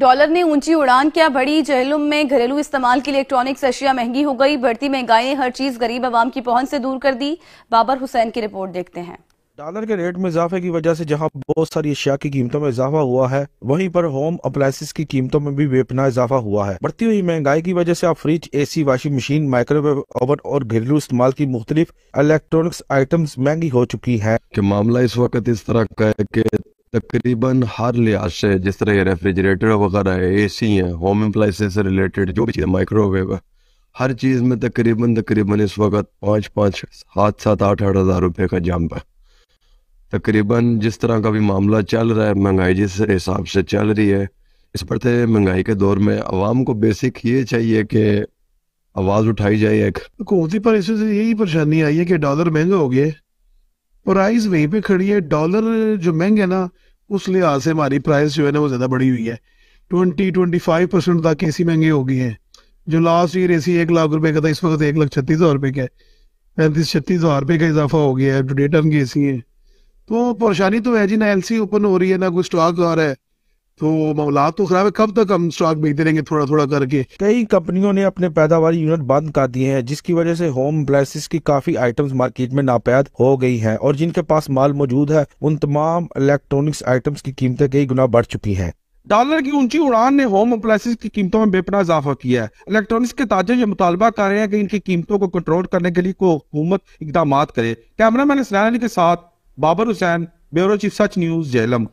dollar ने ऊंची उड़ान क्या बढ़ी जहलुम में घरेलू इस्तेमाल के इलेक्ट्रॉनिक्स अशिया महंगी हो गई बढ़ती महंगाई ने हर चीज गरीब आवाम की पहुंच से दूर कर दी बाबर हुसैन की रिपोर्ट देखते हैं डॉलर के रेट में इजाफे की वजह से जहां बहुत सारी अशिया की कीमतों में इजाफा हुआ है वहीं पर होम अप्लाइसिस की कीमतों में भी बेपना इजाफा हुआ है बढ़ती हुई महंगाई की वजह से आप fridge AC washing machine microwave oven और घरेलू इस्तेमाल की मुख्तलिफ इलेक्ट्रॉनिक्स आइटम्स महंगी हो चुकी है कि मामला इस वक्त इस तरह का है की तकरीबन हर लिहाज से जिस तरह ये रेफ्रिजरेटर वगैरह है ए सी है होम अप्लाइंसेस से रिलेटेड जो भी चीज़ माइक्रोवेव है हर चीज़ में तकरीबन तकरीबन इस वक्त पाँच पाँच सात सात आठ आठ हज़ार रुपये का जंप है तकरीबन जिस तरह का भी मामला चल रहा है महंगाई जिस हिसाब से चल रही है इस बढ़ते महंगाई के दौर में आवाम को बेसिक ये चाहिए कि आवाज़ उठाई जाए एक हुकूमती यही परेशानी आई है कि डॉलर महंगा हो गया प्राइस वहीं पे खड़ी है डॉलर जो महंगे ना उस लिहाज से हमारी प्राइस जो है ना वो ज़्यादा बढ़ी हुई है ट्वेंटी ट्वेंटी फाइव परसेंट तक ए सी महंगी हो गई है जो लास्ट ईयर ए सी एक लाख रुपए का था इस वक्त एक लाख छत्तीस हज़ार रुपये का है पैंतीस छत्तीस हज़ार रुपये का इजाफा हो गया है टू की ए सी है तो परेशानी तो है जी ना एल सी ओपन हो रही है ना कोई स्टॉक आ रहा है तो मामला तो खराब है कब तक हम स्टॉक बेचते रहेंगे थोड़ा थोड़ा करके कई कंपनियों ने अपने पैदावार यूनिट बंद कर दिए हैं जिसकी वजह से होम अप्लाइसिस की काफी आइटम्स मार्केट में नापैद हो गई हैं और जिनके पास माल मौजूद है उन तमाम इलेक्ट्रॉनिक्स आइटम्स की कीमतें कई गुना बढ़ चुकी है डॉलर की ऊंची उड़ान ने होम अप्लाइसिस की कीमतों में बेपना इजाफा किया है इलेक्ट्रॉनिक्स के ताजे ये मुतालबा कर रहे हैं कि इनकी कीमतों को कंट्रोल करने के लिए को हुकूमत इकदाम करे कैमरा मैन इसराइल के साथ Babar Hussain bureau chief Such news जहलम